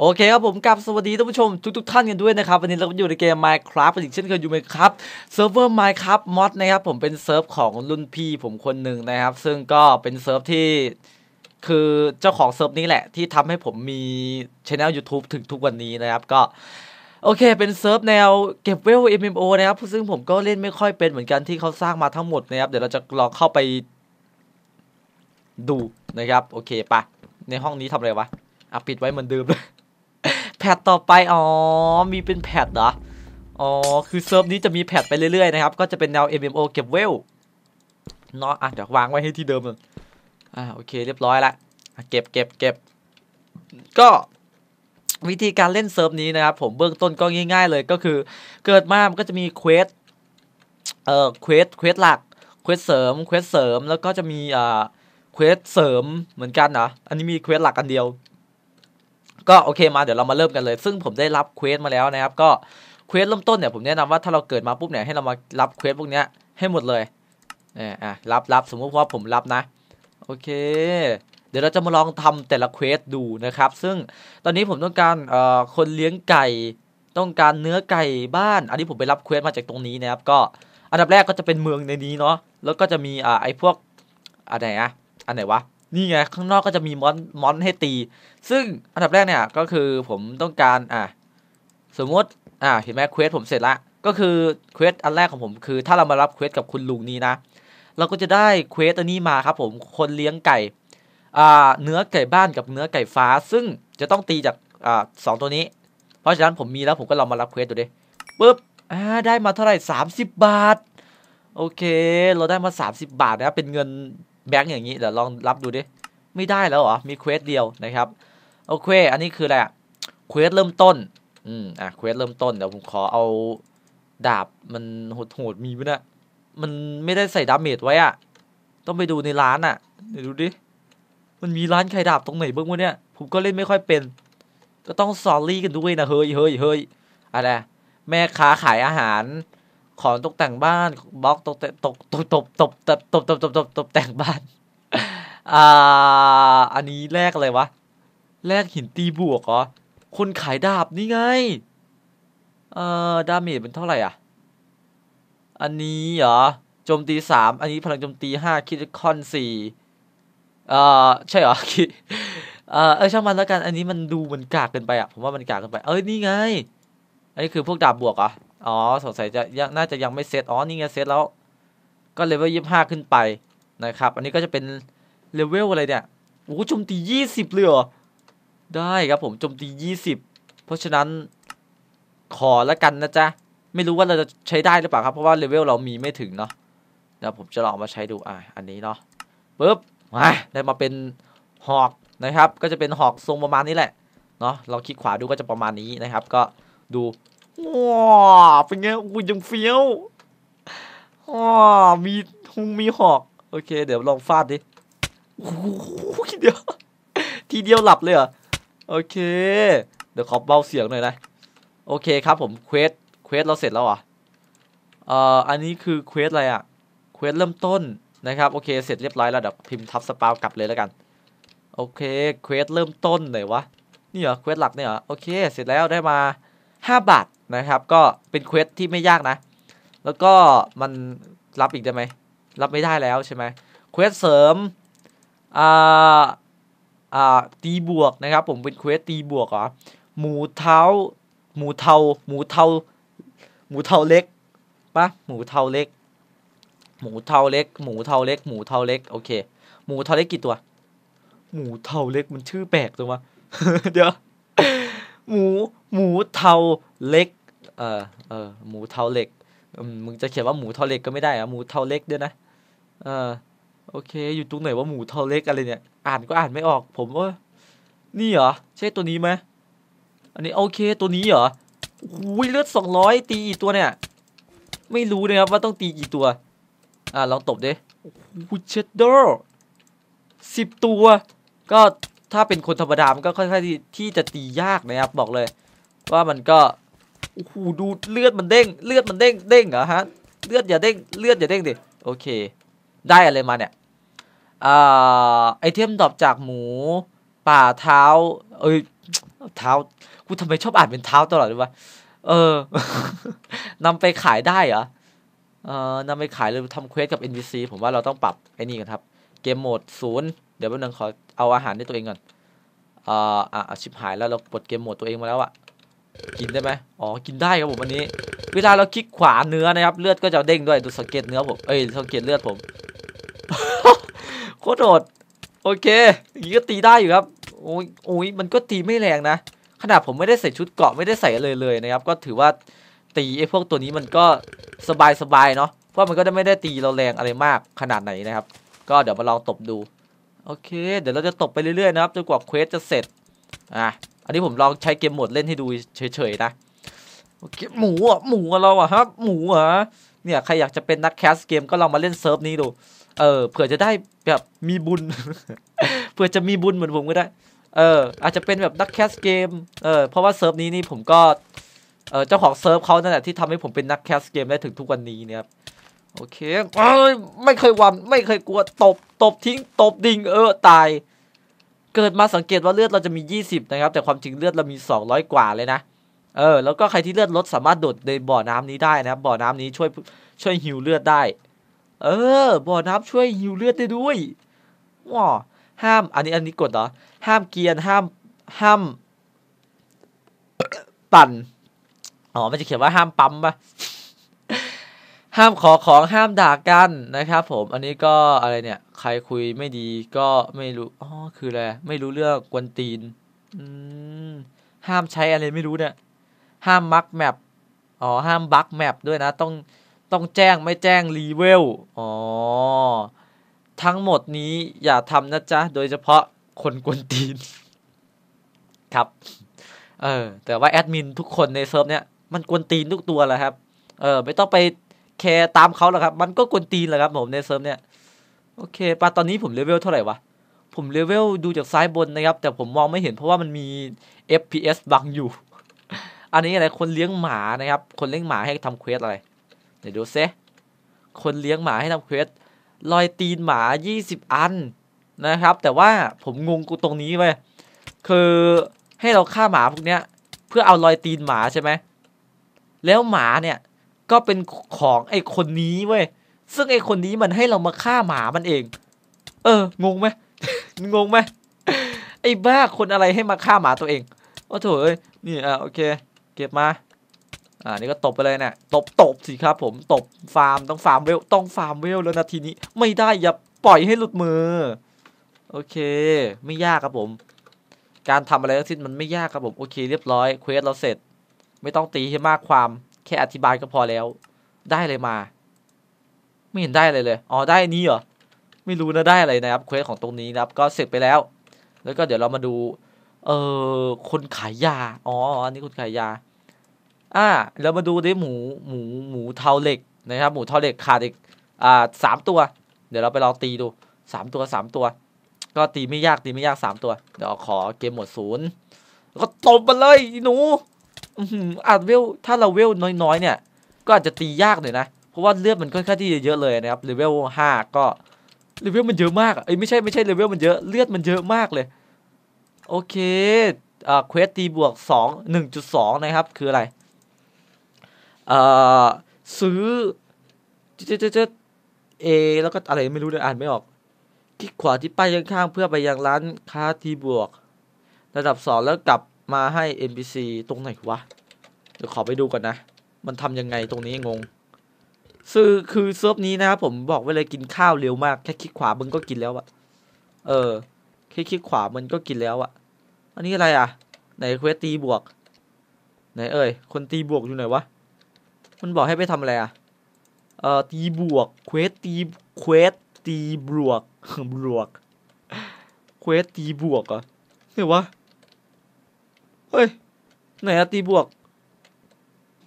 โอเคครับผมกลับสวัสดีท่านผู้ชมทุกๆทท่านกันด้วยนะครับ วันนี้เราอยู่ในเกม Minecraft อีกเช่นเคยอยู่ไหมครับเซิร์ฟเวอร์ Minecraft Mod นะครับ ผมเป็นเซิร์ฟของรุ่นพี่ผมคนหนึ่งนะครับ ซึ่งก็เป็นเซิร์ฟที่คือเจ้าของเซิร์ฟนี้แหละ ที่ทำให้ผมมีช anel YouTube ถึงทุกวันนี้นะครับ ก็ โอเคเป็นเซิร์ฟแนวเก็บเวล MMO นะครับ ซึ่งผมก็เล่นไม่ค่อยเป็นเหมือนกันที่เขาสร้างมาทั้งหมดนะครับเดี๋ยวเราจะลองเข้าไปดูนะครับโอเคปะในห้องนี้ทำอะไรวะอ่ะปิดไว้เหมือนเดิมเลยพทต่อไป อ๋อ มีเป็นแพทเหรอ อ๋อ คือเซิร์ฟนี้จะมีแพทไปเรื่อย ๆ นะครับ ก็จะเป็น แนว MMO เก็บเวลเนาะอ่ะเดี๋ยว วางไว้ให้ที่เดิมเลยอ่า โอเค เรียบร้อยละเก็บ เก็บ เก็บ ก็วิธีการเล่นเซิร์ฟนี้ นะครับ ผมเบื้องต้นก็ง่าย ๆ เลย ก็คือเกิดมา มันก็จะมีเควสเอ่อ เควสเควสหลัก เควสเสริม เควสเสริม แล้วก็จะมีเอ่อเควสเสริมเหมือนกันนะอันนี้มีเควสหลักอันเดียวก็โอเคมาเดี๋ยวเรามาเริ่มกันเลย ซึ่งผมได้รับเควสมาแล้วนะครับก็เควสเริ่มต้นเนี่ยผมแนะนำว่าถ้าเราเกิดมาปุ๊บเนี่ยให้เรามารับเควสพวกเนี้ยให้หมดเลยเนี่อ่ะรับรับสมมุติว่าผมรับนะโอเค เดี๋ยวเราจะมาลองทำแต่ละเควสดูนะครับ ซึ่งตอนนี้ผมต้องการเอ่อคนเลี้ยงไก่ ต้องการเนื้อไก่บ้าน อันนี้ผมไปรับเควสมาจากตรงนี้นะครับก็อันดับแรกก็จะเป็นเมืองในนี้เนาะแล้วก็จะมีอ่าไอ้พวกอะไรนอะอันไหนวะนี่ไงข้างนอกก็จะมีมอนมอนให้ตี ซึ่งอันดับแรกเนี่ยก็คือผมต้องการ อ่ะ สมมติอ่ะเห็นไหมเควสผมเสร็จละก็คือเควสอันแรกของผมคือ ถ้าเรามารับเควสกับคุณลุงนี้นะ เราก็จะได้เควสตัวนี้มาครับ ผมคนเลี้ยงไก่อ่าเนื้อไก่บ้านกับเนื้อไก่ฟ้า ซึ่งจะต้องตีจากอ่าสองตัวนี้ เพราะฉะนั้นผมมีแล้วผมก็ลองมารับเควสดูดิปุ๊บอ่าได้มาเท่าไหร่30บาท โอเคเราได้มา30บาทนะเป็นเงินแบงค์อย่างนี้เดี๋ยวลองรับดู ดิ ไม่ได้แล้วเหรอมีเควสเดียวนะครับโอเคอันนี้คือ อะไรอะเควสเริ่มต้น อืม อ่ะเควสเริ่มต้นเดี๋ยวผมขอเอาดาบมันโหดดมีไหมนะมันไม่ได้ใส่ดาเมจไว้อะต้องไปดูในร้านอะเดี๋ยวดู ดิมันมีร้านใครดาบ ตรง ไหนบ้างวะเนี่ยผม ก็ เล่น ไม่ค่อยเป็นก็ต้องซอรี่กันด้วยนะเฮ้ยเฮ้ยเฮ้ยอะไรแม่ค้าขายอาหารของตกแต่งบ้านบล็อกตกแต่งตกตกตกตกตกตกตกตกตกแต่งบ้านอ่าอันนี้แลกอะไรวะแลกหินตีบวกเหรอคนขายดาบนี่ไง เอ่อ ดาเมจเป็นเท่าไหร่อ่ะอันนี้เหรอโจมตีสามอันนี้พลังโจมตีห้าคิดคอนสี่เอ่อใช่เหรอคิดเออเออช่างมันแล้วกัน อันนี้มันดูมันกากเกินไปอ่ะผมว่ามันกากเกินไป เอ้ยนี่ไงอันนี้คือพวกดาบบวกอ่ะอ๋อสงสัยจะยน่าจะยังไม่ เซตอ๋อนี่ไงเซตแล้ว ก็เลเวลยี่ห้าขึ้นไปนะครับ อันนี้ก็จะเป็นเลเวล อะไร เนี่ยโอ้โหจมตียี่สิบเลยเหรอได้ครับผมจมตียี่สิบเพราะฉะนั้นขอละกันนะ จ๊ะ ไม่รู้ว่าเราจะใช้ได้ หรือเปล่าครับ เพราะว่าเลเวล เรามีไม่ถึงเนาะเดี๋ยวผมจะลองมาใช้ดูอ่ะอันนี้เนาะปึ๊บมาได้มาเป็นหอกนะครับ ก็จะเป็นหอกทรงประมาณนี้แหละ เนาะเราคลิกขวาดูก็จะประมาณนี้นะครับ ก็ดูว้าเป็นไงกูยังเฟี้ยวว้ามีหงมีหอก โอเค เดี๋ยวลองฟาดดิโอ้เดียว ทีเดียวหลับเลยเหรอ โอเค เดี๋ยวขอเบาเสียงหน่อยนะ โอเคครับผมเควสเควสเราเสร็จแล้วอ่ะเอ่ออันนี้คือเควสอะไรอ่ะ เควสเริ่มต้น นะครับ โอเคเสร็จเรียบร้อยแล้วเดี๋ยวพิมพ์ทับสปาวกลับเลยแล้วกัน โอเคเควสเริ่มต้นไหนวะ นี่เหรอเควสหลักเนี่ยเหรอ โอเค เสร็จแล้วได้มา5บาทนะครับก็เป็นเควสที่ไม่ยากนะ แล้วก็มันรับอีกได้ไหม รับไม่ได้แล้วใช่ไหมเควสเสริมอ่าอ่าตีบวกนะครับ ผมเป็นเควสตีบวกเหรอหมูเท้า หมูเทาหมูเทาหมูเทาเล็กปะหมูเทาเล็กหมูเทาเล็ก หมูเทาเล็กหมูเทาเล็กโอเค หมูเทาเล็กกี่ตัว หมูเทาเล็กมันชื่อแปลกตัวมาเดี๋ยวหมูหมูเทาเล็ก เออเออหมูเทาเล็กมึงจะเขียนว่าหมูเทาเล็กก็ไม่ได้อะหมูเทาเล็กด้วยนะเออโอเคอยู่ตรงไหนว่าหมูเทาเล็กอะไรเนี่ยอ่านก็อ่านไม่ออกผมว่านี่เหรอใช่ตัวนี้ไหมอันนี้โอเคตัวนี้เหรออุ้ยเลือดสองร้อยตีกี่ตัวเนี่ย ไม่รู้นะครับว่าต้องตีกี่ตัว อ่าลองตบดิโอ้ยเชดเดอร์สิบตัว ก็ถ้าเป็นคนธรรมดามันก็ค่อนข้างที่จะตียากนะครับบอกเลย ว่ามันก็โอ้โหดูเลือดมันเด้งเลือดมันเด้งเด้งเหรอฮะ เลือดอย่าเด้งเลือดอย่าเด้งดิโอเคได้อะไรมาเนี่ยอ่าไอเทมดอบจากหมู ป่าเท้า เอ้ยเท้ากูทำไมชอบอ่านเป็นเท้าตลอดเลยวะเออนำไปขายได้เหรอเออนำไปขายหรือทำเควสกับ NPC ผมว่าเราต้องปรับไอ้นี่กันครับเกมโหมดศูนย์เดี๋ยวแป๊บนึงขอเอาอาหารในตัวเองก่อน อ่า อ่ะ ชิบหายแล้วเราปลดเกมหมดตัวเองมาแล้วอะกินได้ไหมอ๋อ กินได้ครับผมวันนี้ เวลาเราคลิกขวาเนื้อนะครับ เลือดก็จะเด้งด้วยดูสังเกตเนื้อผม เอ้ยสังเกตเลือดผม โคตรโหดโอเคอย่างนี้ก็ตีได้อยู่ครับโอ้ยโอ้ย มันก็ตีไม่แรงนะ ขนาดผมไม่ได้ใส่ชุดเกาะไม่ได้ใส่เลยเลยนะครับ ก็ถือว่าตีไอ้พวกตัวนี้มันก็สบายสบายเนาะ เพราะมันก็ไม่ได้ตีเราแรงอะไรมาก ขนาดไหนนะครับ ก็เดี๋ยวมาลองตบดูโอเคเดี๋ยวเราจะตกไปเรื่อยๆนะครับจนกว่าเควสจะเสร็จ อ่ะอันนี้ผมลองใช้เกมโหมดเล่นให้ดูเฉยๆนะโอเค หมูอ่ะหมูเราอ่ะครับ หมูอ่ะเนี่ยใครอยากจะเป็นนักแคสเกมก็ลองมาเล่นเซิร์ฟนี้ดูเออเผื่อจะได้แบบมีบุญเผื่อจะมีบุญเหมือนผมก็ได้เอออาจจะเป็นแบบนักแคสเกมเออเพราะว่าเซิร์ฟนี้นี่ผมก็เออเจ้าของเซิร์ฟเขานั่นแหละที่ทำให้ผมเป็นนักแคสเกมได้ถึงทุกวันนี้เนยครับโอเคเอ้ยไม่เคยวันไม่เคยกลัว ตบ ตบทิ้ง ตบดิงเออ ตาย เกิดมาสังเกตว่าเลือดเราจะมี 20 นะครับ แต่ความจริงเลือดเรามี200กว่าเลยนะ เออ แล้วก็ใครที่เลือดลดสามารถโดดในบ่อน้ำนี้ได้นะครับ บ่อน้ำนี้ช่วย ช่วยหิวเลือดได้ เออ บ่อน้ำช่วยหิวเลือดได้ด้วยว้าห้าม อันนี้อันนี้กดเหรอห้ามเกียน ห้าม ห้ามปั่นอ๋อ มันจะเขียนว่าห้ามปั๊มปะห้ามขอของห้ามด่า กันนะครับ ผม อันนี้ก็อะไรเนี่ยใครคุยไม่ดีก็ไม่รู้อ๋อคือ อะไร ไม่รู้เรื่องกวนตีนอืมห้ามใช้ อะไร ไม่รู้เนี่ย ห้ามมักแมปอ๋อ ห้ามบักแมปด้วยนะ ต้องต้องแจ้งไม่แจ้งรีเวลอ๋อทั้งหมดนี้อย่าทำนะจ๊ะโดยเฉพาะคน กวนตีน ครับ เออ แต่ว่า แอดมิน ทุกคนในเซิร์ฟเนี่ยมันกวนตีนทุกตัวแหละครับเออไม่ต้องไปแคร์ตามเขาแหละครับ มันก็กวนตีนแหละครับผมในเซิร์ฟเนี่ย โอเคปาตอนนี้ผมเลเวลเท่าไหร่วะผมเลเวลดูจากซ้ายบนนะครับแต่ผมมองไม่เห็นเพราะว่ามันมี FPS บังอยู่ อันนี้อะไรคนเลี้ยงหมานะครับ คนเลี้ยงหมาให้ทำเควสอะไรเดี๋ยวดูเซคนเลี้ยงหมาให้ทำเควสลอยตีนหมา20อันนะครับ แต่ว่าผมงงกูตรงนี้ไปคือให้เราฆ่าหมาพวกเนี้ยเพื่อเอาลอยตีนหมาใช่ไหมแล้วหมาเนี่ยก็เป็นของไอ้คนนี้เว้ย ซึ่งไอ้คนนี้มันให้เรามาฆ่าหมามันเอง เอองงไหมงงไหมไอ้บ้าคนอะไรให้มาฆ่าหมาตัวเองโอ้โถเยนี่อ่ะโอเค เก็บมา อ่านี่ก็ตบไปเลยเนะี่ย ตบตบสิครับผม ตบฟาร์มต้องฟาร์มเวลต้องฟาร์มเวลแล้วนาทีนี้ ไม่ได้อย่าปล่อยให้หลุดมือ โอเค ไม่ยากครับผม การทำอะไรทั้งสิ้นมันไม่ยากครับผม โอเค เรียบร้อยเควสเราเสร็จ ไม่ต้องตีให้มากความแค่อธิบายก็พอแล้ว ได้เลยมา ไม่เห็นได้เลยเลยอ๋อได้นี้เหรอไม่รู้นะได้อะไรนะครับ เควสของตรงนี้นะครับ ก็เสร็จไปแล้ว แล้วก็เดี๋ยวเรามาดู เออคนขายยาอ๋ออันนี้คนขายยา อ่าเรามาดูด้หมูหมูหมูเทาเหล็กนะครับ หมูเทาเหล็กขาดอีกอ่าสามตัว เดี๋ยวเราไปลองตีดูสามตัวสามตัว ก็ตีไม่ยากตีไม่ยากสามตัว เดี๋ยวขอเกมหมดศูนย์ ก็ตบมันเลยหนูอาจเวลถ้าเราเวลน้อยๆเนี่ย ก็อาจจะ ตี ยากหน่อยนะ เพราะว่าเลือดมันค่อนข้างที่จะเยอะเลยนะครับเลเวลห้าก็เลเวลมันเยอะมากเอ้ยไม่ใช่ไม่ใช่ เลเวลมันเยอะเลือดมันเยอะมากเลยโอเคอ่าเควสตีบวกสองหนึ่งจุดสองนะครับ คืออะไรเอ่อซื้อเจ๊เจ๊เอ แล้วก็อะไรไม่รู้เลยอ่านไม่ออก คลิกขวาที่ป้ายข้างๆเพื่อไปยังร้านค้าทีบวกระดับสองแล้วกลับมาให้ NPC ตรงไหนวะเดี๋ยวขอไปดูก่อนนะ มันทำยังไงตรงนี้งง ซื้อคือเซิร์ฟนี้นะครับ ผมบอกไว้เลยกินข้าวเร็วมากแค่คลิกขวามันก็กินแล้วอะเออแค่คลิกขวามันก็กินแล้วอะอันนี้อะไรอะไหนเควสตีบวก ไหนเอ่ยคนตีบวกอยู่ไหนวะมันบอกให้ไปทำอะไรอะเอ่อตีบวกเควสตีเควสตีบวกบวกเควสตีบวกอะเนี่วะเฮ้ยไหนอะตีบวก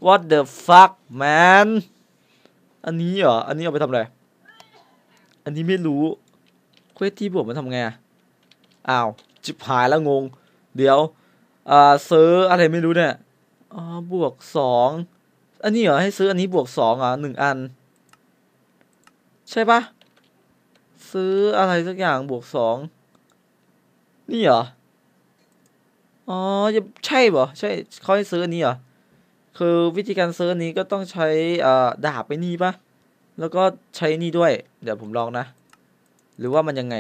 what the fuck man อันนี้เหรอ อันนี้เอาไปทำอะไร อันนี้ไม่รู้เควสที่บวกมันทำไงออ้าวจิบหายแล้วงง เดี๋ยวอ่าซื้ออะไรไม่รู้เนี่ยอ๋อบวกสองอันนี้เหรอให้ซื้ออันนี้บวกสองอ่ะหนึ่งอัน ใช่ปะซื้ออะไรสักอย่างบวกสองนี่เหรออ๋อใช่เหรอใช่เขาให้ซื้ออันนี้เหรอ คือวิธีการซื้อนี้ก็ต้องใช้อ่าดาบไปนี่ปะแล้วก็ใช้นี่ด้วย เดี๋ยวผมลองนะ หรือว่ามันยังไง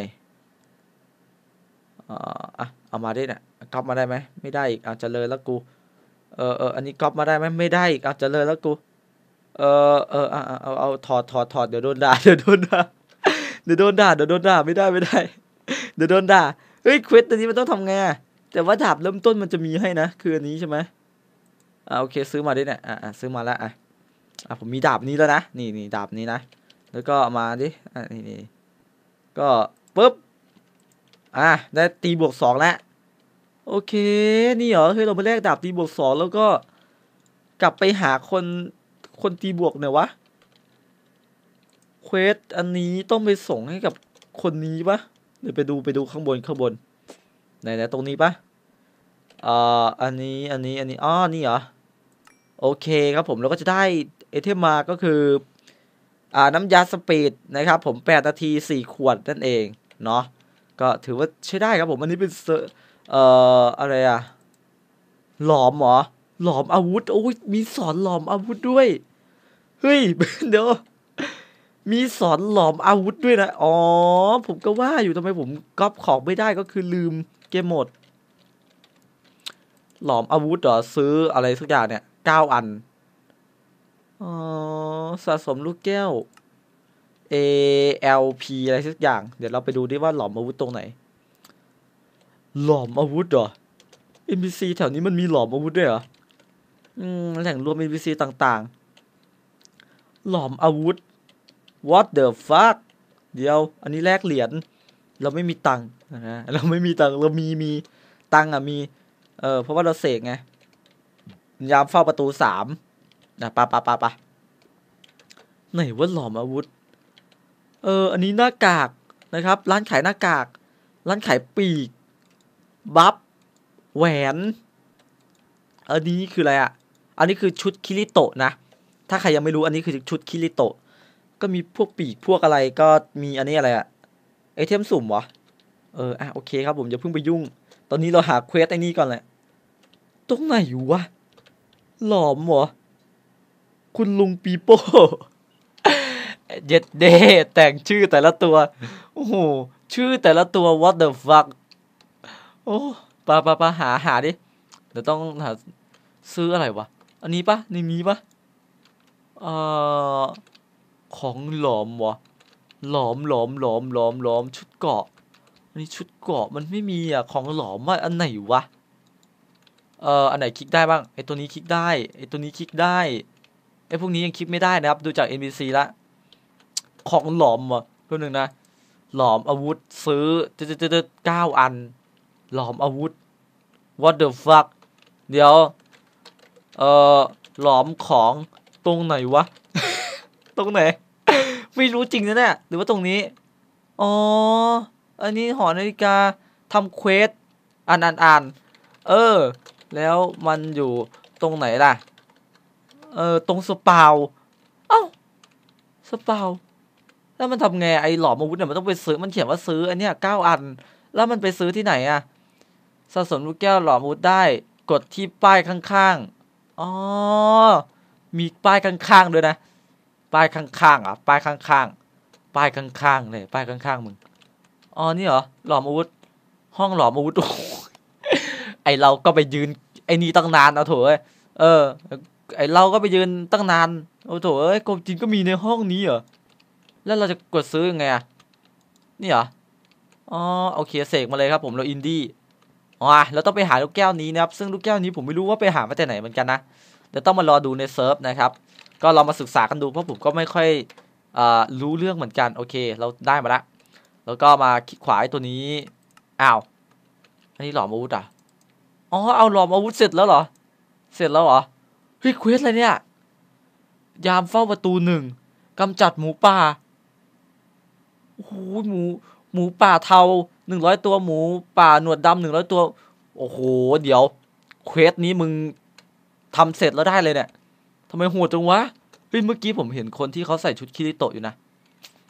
อ่าอ่ะเอา มาได้นะ่ะก๊อปมาได้ไหม ไม่ได้อีกอาจจะเลยแล้วกู เออเอออันนี้ก๊อปมาได้ไหมไม่ได้อีกอาจจะเลยแล้วกู เออ เออเอาเอาเอาถอดถอดถอดเดี๋ยวโดนด่าเดี๋ยวโดนด่าเดี๋ยวโดนด่าเดี๋ยวโดนด่าไม่ได้ ไม่ได้ เดี๋ยวโดนด่าเฮ้ยควิสตัวนี้มันต้องทำไงอ่ะแต่ว่าดาบ เริ่มต้นมันจะมีให้นะคืออันนี้ใช่ไหมอ่าโอเค ซื้อมาได้เนี่ยอ่าซื้อมาแล้วอ่ะอ่ผมมีดาบนี้แล้วนะนี่นี่ดาบนี้นะแล้วก็มาดิอ่านี่นี่ก็ปุ๊บอ่าได้ตีบวกสองแล้วโอเค นี่เหรอเฮ้ยเราไปแลกดาบตีบวกสองแล้วก็กลับไปหาคนคนตีบวกเนี่ยวะเควสอันนี้ต้องไปส่งให้กับคนนี้ปะเดี๋ยวไปดูไปดูข้างบนข้างบนไหนไหนตรงนี้ปะอ่ออันนี้ อันนี้ อันนี้ อ๋อ นี่เหรอโอเคครับผมเราก็จะได้ เอเทมมาก็คือ อ่าน้ำยาสปีดนะครับผม8นาที4ขวดนั่นเอง เนาะ ก็ถือว่าใช้ได้ครับผม อันนี้เป็น เอ่อ อะไรอะหลอมหรอ หลอมอาวุธโอ้ย มีสอนหลอมอาวุธด้วย เฮ้ยเดี๋ยวมีสอนหลอมอาวุธด้วยนะ อ๋อ ผมก็ว่าอยู่ทำไมผมก๊อปของไม่ได้ก็คือลืมเกมหมดหลอมอาวุธเหรอซื้ออะไรสักอย่างเนี่ยเก้าอันออสะสมลูกแก้ว ALP อะไรสักอย่าง เดี๋ยวเราไปดูดิว่าหลอมอาวุธตรงไหนหลอมอาวุธเหรอ NPC แถวนี้มันมีหลอมอาวุธด้วยเหรออืมแหล่งรวม NPC ต่าง ๆ หลอมอาวุธ What the fuck เดี๋ยว อันนี้แลกเหรียญเราไม่มีตังค์นะเราไม่มีตังเรา มี มีตังอ่ะมี เออเพราะว่าเราเสกไงยามเฝ้าประตูสามนะปะปะปะปะไหนว่าหลอมอาวุธ เอออันนี้หน้ากากนะครับ ร้านขายหน้ากาก ร้านขายปีกบัฟแหวน อันนี้คืออะไรอ่ะอันนี้คือชุดคิริโตะนะถ้าใครยังไม่รู้อันนี้คือชุดคิริโตะก็มีพวกปีกพวกอะไรก็มีอันนี้อะไรอ่ะไอเทมสุ่มวะเอออ่ะโอเคครับผมจะเพิ่งไปยุ่ง ตอนนี้เราหา เควสไอ้นี่ก่อนแหละ ตรงไหนอยู่วะ หลอมหรอคุณลุงปีโป้เย็ดเด แต่งชื่อแต่ละตัว โอ้โห ชื่อแต่ละตัว what the fuck โอ้ปาปาปาหาหาดิ เดี๋ยวต้องหาซื้ออะไรวะ อันนี้ปะในนี้ปะเอ่อของหลอมวะ หลอมหลอมหลอมหลอมหลอมชุดเกาะอันนี้ชุดเกาะมันไม่มีอ่ะของหลอมว่าอันไหนวะ เอ่ออันไหนคลิกได้บ้างไอตัวนี้คลิกได้ไอตัวนี้คลิกได้ไอพวกนี้ยังคลิกไม่ได้นะครับดูจาก NPC ละของหลอมอ่ะเพื่อนึงนะหลอมอาวุธ ซื้อเจจดเก้าอัน หลอมอาวุธ what the fuck เดี๋ยวเอ่อหลอมของตรงไหนวะ ตรงไหน ไม่รู้จริงนะเนี่ย หรือว่าตรงนี้อ๋ออันนี้หอนาฬิกาทำเควสอ่านอ่านอ่านเออ แล้วมันอยู่ตรงไหนล่ะ เออตรงสปาวเอ้าสปาวแล้วมันทำไงไอหลอมอาวุธเนี่ยมันต้องไปซื้อ มันเขียนว่าซื้อ อันเนี้ยเก้าอันแล้วมันไปซื้อที่ไหนอะสะสมลูกแก้วหลอมอาวุธได้ กดที่ป้ายข้างๆอ๋อมีป้าย ข้าง ๆ ด้วยนะป้ายข้างๆอ่ะป้าย ข้าง ๆ ป้ายข้างๆเลยป้ายข้าง ๆมึงอ๋อนี่เหรอหลอมอาวุธ ห้องหลอมอาวุธไอเราก็ไปยืนไอนี่ตั้งนานเอาเถอะเออ ไอเราก็ไปยืนตั้งนานเอาเถอะอกบจินก็มีในห้องนี้เหรอ แล้วเราจะกดซื้อยังไงอะนี่เหรอ อ๋อเอาเคเสกมาเลยครับ ผม เราอินดี้อ๋อเราต้องไปหาลูกแก้วนี้นะครับ ซึ่งลูกแก้วนี้ผมไม่รู้ว่าไปหามาจากไหนเหมือนกันนะเดี๋ยวต้องมารอดูในเซิร์ฟนะครับ ก็เรามาศึกษากันดูเพราะผมก็ไม่ค่อยอรู้เรื่องเหมือนกัน โอเค เราได้มาละแล้วก็มาคลิกขวาตัวนี้ อ้าวอันนี้หลอมอาวุธอ่ะ อ๋อ เอาหลอมอาวุธเสร็จแล้วเหรอ เสร็จแล้วเหรอเฮ้ยเควสอะไรเนี่ย ยามเฝ้าประตูหนึ่งกำจัดหมู ป่า โอ้โห หมู หมูป่าเทาหนึ่งร้อยตัวหมู ป่า หนวดดำหนึ่งร้อยตัว โอ้โห เดี๋ยวเควสนี้มึงทำเสร็จแล้วได้เลยเนี่ยทำไมโหดจังวะเฮ้ยเมื่อกี้ผมเห็นคนที่เขาใส่ชุดคิริโตะอยู่นะ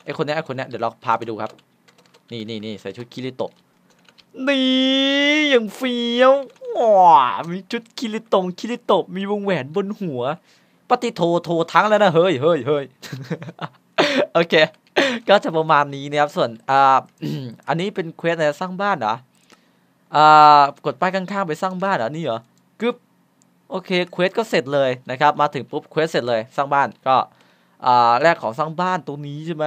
ไอคนนี้ไอคนนี้ เดี๋ยวเราพาไปดูครับนี่นี่นี่ใส่ชุดคิริโตะนี่อย่างเฟี้ยวว้ามีชุดคิริตงคิริโตะมีวงแหวนบนหัวปฏิโทโททั้งแล้วนะเฮ้ยเฮ้ยเฮ้ยโอเค ก็จะประมาณนี้นะครับส่วนอ่าอันนี้เป็นเควสอะไรสร้างบ้านเหรออ่ากดป้ายข้างๆไปสร้างบ้านเหรอนี่เหรอกึ๊บโอเคเควสก็เสร็จเลยนะครับ มาถึงปุ๊บเควสเสร็จเลยสร้างบ้าน ก็อ่าแรกของสร้างบ้านตรงนี้ใช่ไหม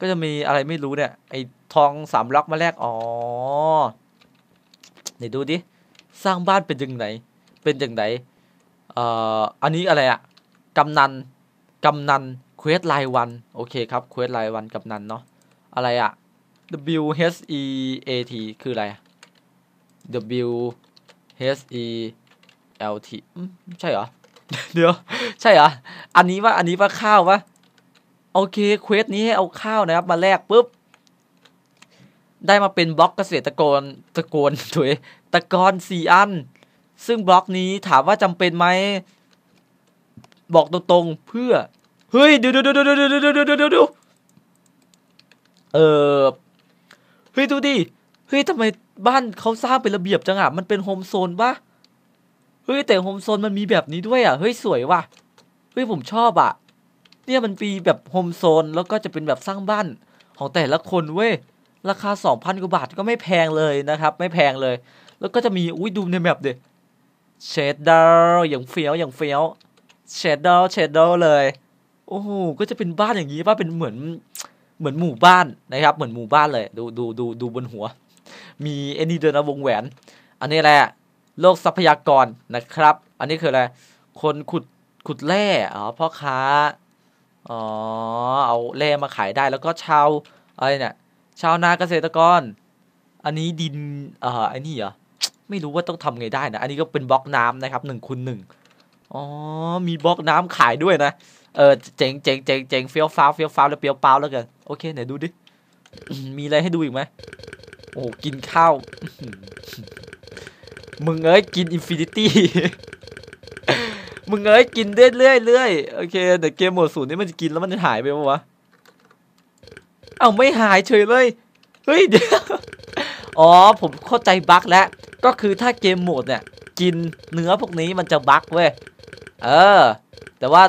ก็จะมีอะไรไม่รู้เนี่ยไอทองสามล็อกมาแลกอ๋อเดี๋ยวดูดิสร้างบ้านเป็นยังไงเป็นยังไงเอ่ออันนี้อะไรอะกำนัน กำนันเควสไลวัน โอเค ครับเควสไลวันกำนัน เนาะอะไรอะ W H E A T คือ อะไร W H E L T ใช่เหรอเดี๋ยวใช่เหรออันนี้ว่าอันนี้ว่าข้าววะโอเคเควสนี้ให้เอาข้าว นะครับมาแลกปุ๊บได้มาเป็นบล็อกเกษตรกรตะโกนถุยตะกอนสี่อัน ซึ่งบล็อกนี้ถามว่าจำเป็นไหมบอกตรง ๆ เพื่อ เฮ้ย ดูดูดูดู๋ยวเดู๋ยวเดูดูดูเออเฮ้ย ดูดิ เฮ้ยทำไม บ้านเขาสร้างเป็นระเบียบจังอ่ะ มันเป็นโฮมโซนปะเฮ้ย แต่โฮมโซนมันมีแบบนี้ด้วยอ่ะ เฮ้ย สวยว่ะเฮ้ย ผมชอบอ่ะ เนี่ยมันปีแบบโฮมโซนแล้วก็จะเป็นแบบสร้างบ้าน ของแต่ละคนเว้ยราคา 2,000กว่าบาท ก็ไม่แพงเลยนะครับ ไม่แพงเลย แล้วก็จะมีอุ้ยดูในแมปเด็เชดเดอร์อย่างเฟี้ยวอย่างเฟี้ยวเชดเดอร์เชดเดอร์เลย โอ้โหก็จะเป็นบ้านอย่างนี้ป่ะเป็นเหมือนเหมือนหมู่บ้านนะครับ เหมือนหมู่บ้านเลย ดูดูดูดูบนหัว มีเอ็นนี่เดินวงแหวน อันนี้แหละโลกทรัพยากรนะครับ อันนี้คืออะไรคนขุดขุดแร่อ๋อพ่อค้าอ๋อเอาแร่มาขายได้แล้วก็ชาวอะไรเนี่ยชาวนาเกษตรกร อันนี้ดินอ่าอันนี้เหรอ ไม่รู้ว่าต้องทำไงได้นะ อันนี้ก็เป็นบล็อกน้ำนะครับหนึ่งคูณหนึ่งอ๋อ มีบล็อกน้ำขายด้วยนะ เออเจ๋งเจ๋งเจ๋งเจ๋งเฟี้ยวฟ้าวเฟี้ยวฟ้าวแล้วเปียวเปล่าแล้วกันโอเคไหนดูดิ มีอะไรให้ดูอีกไหม โอ้ กินข้าว มึงเอ้ย กินอินฟินิตี้ มึงเอ้ย กินเรื่อยเรื่อยเรื่อยโอเค แต่เกมโหมดศูนย์นี่มันจะกินแล้วมันจะหายไปปะวะเอา ไม่หายเฉยเลย เฮ้ย เดี๋ยว อ๋อผมเข้าใจบั๊กแล้ว ก็คือถ้าเกมโหมดเนี่ย กินเนื้อ พวกนี้มันจะบั๊กเว้ย เออ แต่ว่า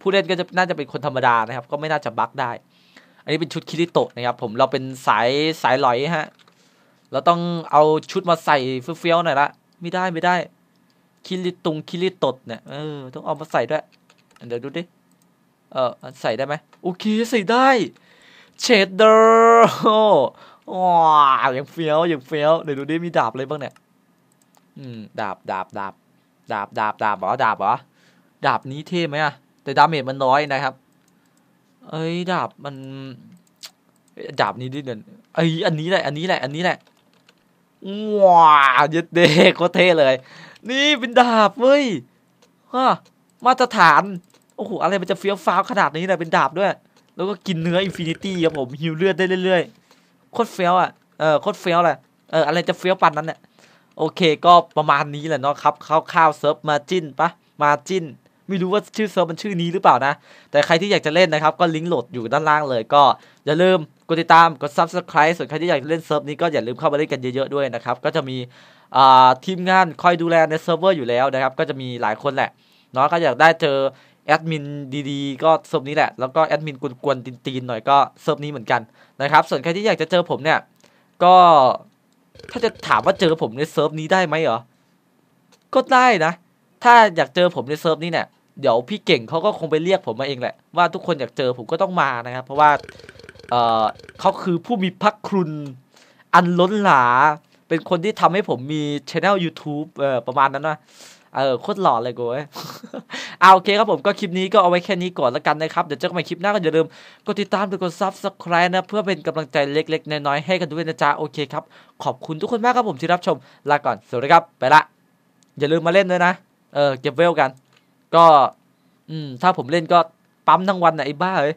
ผู้เล่นก็จะน่าจะเป็น คน ธรรมดานะครับ ก็ไม่น่าจะ บั๊กได้ อันนี้เป็นชุด คิริโตะนะครับ ผมเราเป็นสายสายลอย ฮะ เราต้องเอาชุดมาใส่เฟี้ยวๆหน่อยละไม่ได้ไม่ได้ คิริตุงคิริโตะเนี่ยเออต้องเอามาใส่ด้วยเดี๋ยวดูดิ เออใส่ได้ไหมโอเคใส่ได้เชดเดอร์ว้าอย่างเฟี้ยวอย่างเฟี้ยว เดี๋ยวดูดิมีดาบเลยบ้างเนี่ย อืม ดาบดาบดาบดาบดาบดาบเหรอดาบเหรอ ดาบนี้เท่ไหมอะ แต่ดาเมจมันน้อยนะครับ เอ้ยดาบมัน ดาบนี้ดิเดินยไอ้อันนี้แหละอันนี้แหละอันนี้แหละ ว้าเยดเด็กก็เท่เลย นี่เป็นดาบเว้ย ฮะ มาตรฐาน โอ้โหอะไรมันจะเฟี้ยวฟ้าวขนาดนี้เนี่ยเป็นดาบด้วยแล้วก็กินเนื้ออินฟินิตี้ครับผมหิวเลือดได้เรื่อยๆโคตรเฟี้ยวอ่ะเออโคตรเฟี้ยวแหละเอออะไรจะเฟี้ยวปันนั้นเนี่ย โอเคก็ประมาณนี้แหละเนาะครับคข้าวๆเซิร์ฟมาจิ้นปะมาจิ้นไม่รู้ว่าชื่อเซิร์ฟมันชื่อนี้หรือเปล่านะ แต่ใครที่อยากจะเล่นนะครับก็ลิงก์โหลดอยู่ด้านล่างเลย ก็อย่าลืมกดติดตามกด subscribe ส่วนใครที่อยากเล่นเซิร์ฟนี้ก็อย่าลืมเข้ามาเล่นกันเยอะๆด้วยนะครับก็จะมีทีมงานคอยดูแลในเซิร์ฟเวอร์อยู่แล้วนะครับก็จะมีหลายคนแหละเนาะก็อยากได้เจอแอดมินดีๆก็เซิร์ฟนี้แหละแล้วก็แอดมินกวนๆตีนๆหน่อยก็เซิร์ฟนี้เหมือนกันนะครับ ส่วนใครที่อยากจะเจอผมเนี่ย ก็ถ้าจะถามว่าเจอผมในเซิร์ฟนี้ได้ไหมเหรอก็ได้นะ ถ้าอยากเจอผมในเซิร์ฟนี้เนี่ย เดี๋ยวพี่เก่งเขาก็คงไปเรียกผมมาเองแหละว่าทุกคนอยากเจอผมก็ต้องมานะครับ เพราะว่าเออเขาคือผู้มีพักคุณอันล้นหลา เป็นคนที่ทำให้ผมมีช anel YouTube เออประมาณนั้นนะเออโคตรหล่อเลยกูเอ้ยาโอเคครับผมก็คลิปนี้ก็เอาไว้แค่นี้ก่อนแล้วกันนะครับ เดี๋ยวเจอกันใหม่คลิปหน้าก็อย่าลืมกดติดตามกดซับสไครต์นะ เพื่อเป็นกำลังใจเล็กๆน้อยๆ ให้กันด้วยนะจ๊ะโอเคครับ ขอบคุณทุกคนมากครับผมที่รับชม ลาก่อนสวัสดีครับ ไปละอย่าลืมมาเล่นด้วยนะ เออเก็บเวลกัน ก็อืมถ้าผมเล่นก็ปั๊มทั้งวันนะไอ้บ้าเอ้